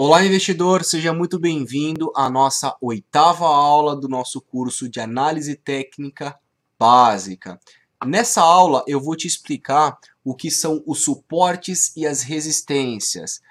Olá, investidor, seja muito bem-vindo à nossa oitava aula do nosso curso de análise técnica básica. Nessa aula, eu vou te explicar o que são os suportes e as resistências.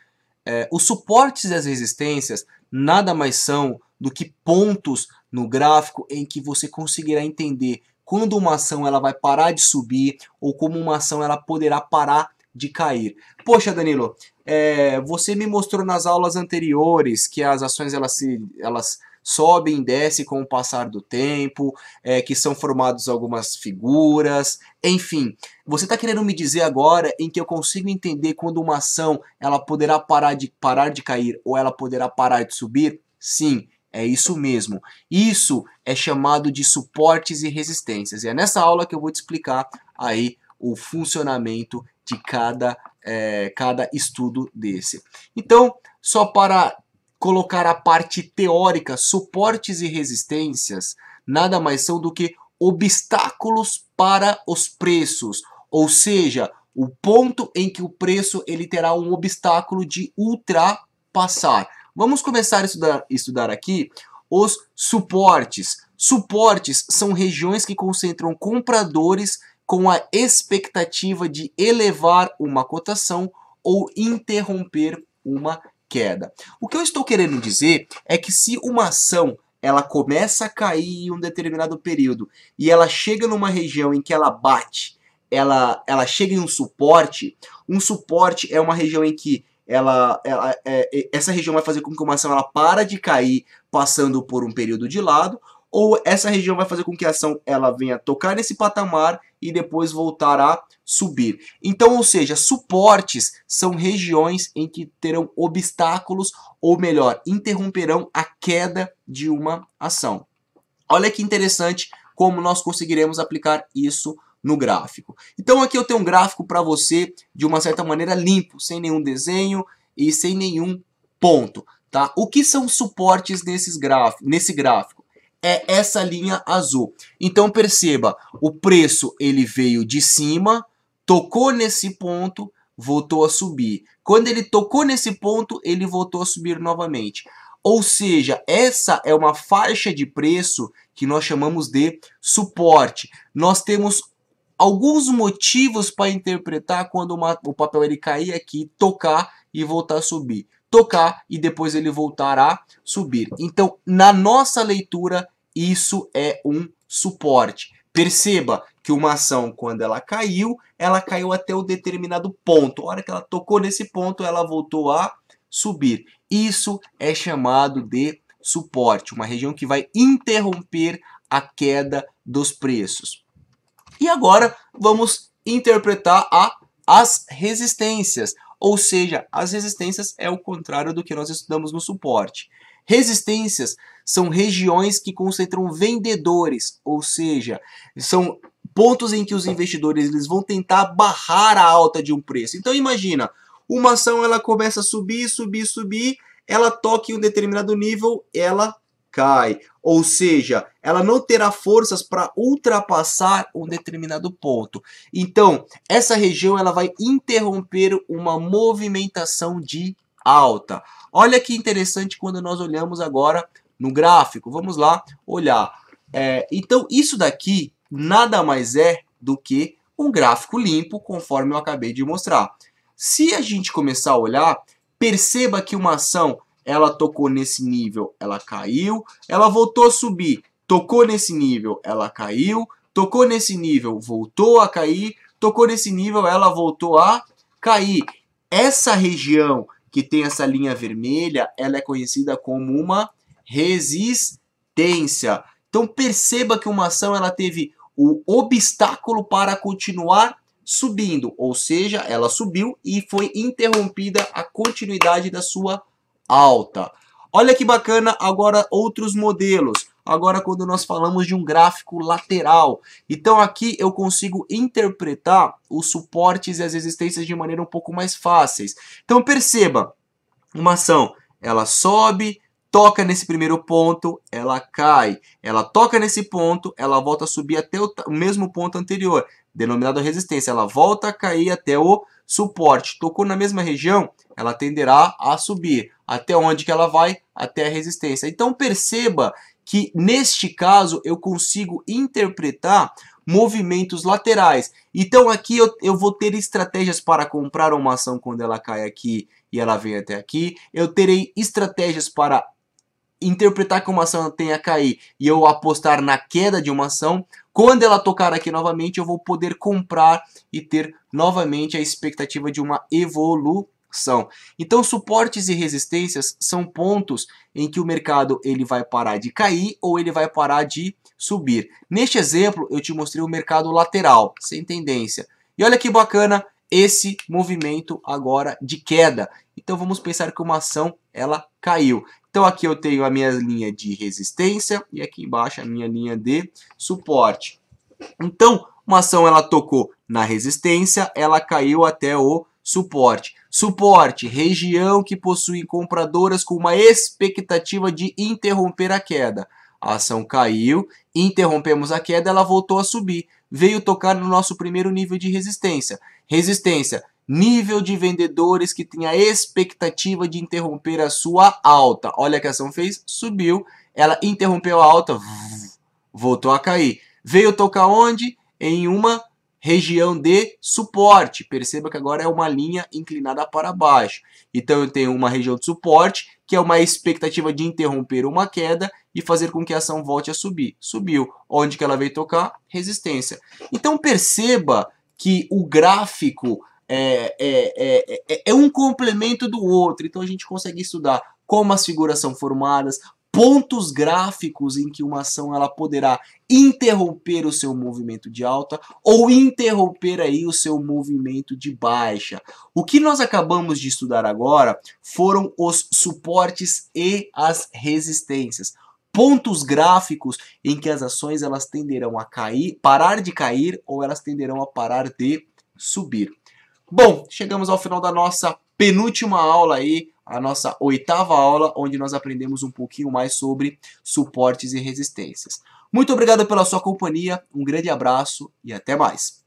É, os suportes e as resistências nada mais são do que pontos no gráfico em que você conseguirá entender quando uma ação ela vai parar de subir ou como uma ação ela poderá parar de cair. Poxa, Danilo, é, você me mostrou nas aulas anteriores que as ações elas se elas sobem e descem com o passar do tempo, é, que são formados algumas figuras, enfim. Você está querendo me dizer agora em que eu consigo entender quando uma ação ela poderá parar de, parar de cair ou ela poderá parar de subir? Sim, é isso mesmo. Isso é chamado de suportes e resistências. E é nessa aula que eu vou te explicar aí o funcionamento de cada, é, cada estudo desse. Então, só para colocar a parte teórica, suportes e resistências nada mais são do que obstáculos para os preços, ou seja, o ponto em que o preço ele terá um obstáculo de ultrapassar. Vamos começar a estudar, estudar aqui os suportes. Suportes são regiões que concentram compradores com a expectativa de elevar uma cotação ou interromper uma queda. O que eu estou querendo dizer é que se uma ação ela começa a cair em um determinado período e ela chega numa região em que ela bate, ela, ela chega em um suporte, um suporte é uma região em que ela, ela é, é essa região vai fazer com que uma ação ela para de cair passando por um período de lado, ou essa região vai fazer com que a ação ela venha tocar nesse patamar e depois voltar a subir. Então, ou seja, suportes são regiões em que terão obstáculos ou melhor, interromperão a queda de uma ação. Olha que interessante como nós conseguiremos aplicar isso no gráfico. Então aqui eu tenho um gráfico para você de uma certa maneira limpo, sem nenhum desenho e sem nenhum ponto, tá? O que são suportes nesses gráfico, nesse gráfico? é essa linha azul. Então perceba, o preço ele veio de cima, tocou nesse ponto, voltou a subir. Quando ele tocou nesse ponto, ele voltou a subir novamente. Ou seja, essa é uma faixa de preço que nós chamamos de suporte. Nós temos alguns motivos para interpretar quando uma, o papel ele cair aqui, tocar e voltar a subir tocar e depois ele voltar a subir. Então, na nossa leitura, isso é um suporte. Perceba que uma ação, quando ela caiu, ela caiu até um determinado ponto. A hora que ela tocou nesse ponto, ela voltou a subir. Isso é chamado de suporte, uma região que vai interromper a queda dos preços. E agora vamos interpretar a, as resistências. Ou seja, as resistências é o contrário do que nós estudamos no suporte. Resistências são regiões que concentram vendedores, ou seja, são pontos em que os investidores eles vão tentar barrar a alta de um preço. Então imagina, uma ação ela começa a subir, subir, subir, ela toca em um determinado nível, ela cai, ou seja, ela não terá forças para ultrapassar um determinado ponto. Então, essa região ela vai interromper uma movimentação de alta. Olha que interessante quando nós olhamos agora no gráfico. Vamos lá olhar. É, então, isso daqui nada mais é do que um gráfico limpo, conforme eu acabei de mostrar. Se a gente começar a olhar, perceba que uma ação ela tocou nesse nível, ela caiu, ela voltou a subir, tocou nesse nível, ela caiu, tocou nesse nível, voltou a cair, tocou nesse nível, ela voltou a cair. Essa região que tem essa linha vermelha, ela é conhecida como uma resistência. Então perceba que uma ação ela teve o obstáculo para continuar subindo, ou seja, ela subiu e foi interrompida a continuidade da sua alta. Olha que bacana agora outros modelos. Agora quando nós falamos de um gráfico lateral. Então aqui eu consigo interpretar os suportes e as resistências de maneira um pouco mais fáceis. Então perceba, uma ação ela sobe, toca nesse primeiro ponto, ela cai. Ela toca nesse ponto, ela volta a subir até o, o mesmo ponto anterior, denominado resistência. Ela volta a cair até o suporte. Tocou na mesma região, ela tenderá a subir. Até onde que ela vai? Até a resistência. Então perceba que neste caso eu consigo interpretar movimentos laterais. Então aqui eu, eu vou ter estratégias para comprar uma ação quando ela cai aqui e ela vem até aqui. Eu terei estratégias para interpretar que uma ação tem a cair e eu apostar na queda de uma ação, quando ela tocar aqui novamente, eu vou poder comprar e ter novamente a expectativa de uma evolução. Então, suportes e resistências são pontos em que o mercado ele vai parar de cair ou ele vai parar de subir. Neste exemplo, eu te mostrei o mercado lateral, sem tendência. E olha que bacana esse movimento agora de queda. Então, vamos pensar que uma ação ela caiu. Então aqui eu tenho a minha linha de resistência e aqui embaixo a minha linha de suporte. Então, uma ação ela tocou na resistência, ela caiu até o suporte. Suporte, região que possui compradoras com uma expectativa de interromper a queda. A ação caiu, interrompemos a queda, ela voltou a subir. Veio tocar no nosso primeiro nível de resistência. Resistência, nível de vendedores que a expectativa de interromper a sua alta. Olha o que a ação fez, subiu, ela interrompeu a alta, voltou a cair. Veio tocar onde? Em uma região de suporte. Perceba que agora é uma linha inclinada para baixo. Então eu tenho uma região de suporte, que é uma expectativa de interromper uma queda e fazer com que a ação volte a subir. Subiu. Onde que ela veio tocar? Resistência. Então perceba que o gráfico é, é, é, é, é um complemento do outro. Então a gente consegue estudar como as figuras são formadas, pontos gráficos em que uma ação ela poderá interromper o seu movimento de alta ou interromper aí o seu movimento de baixa. O que nós acabamos de estudar agora foram os suportes e as resistências. Pontos gráficos em que as ações elas tenderão a cair, parar de cair ou elas tenderão a parar de subir. Bom, chegamos ao final da nossa penúltima aula aí, a nossa oitava aula, onde nós aprendemos um pouquinho mais sobre suportes e resistências. Muito obrigado pela sua companhia, um grande abraço e até mais.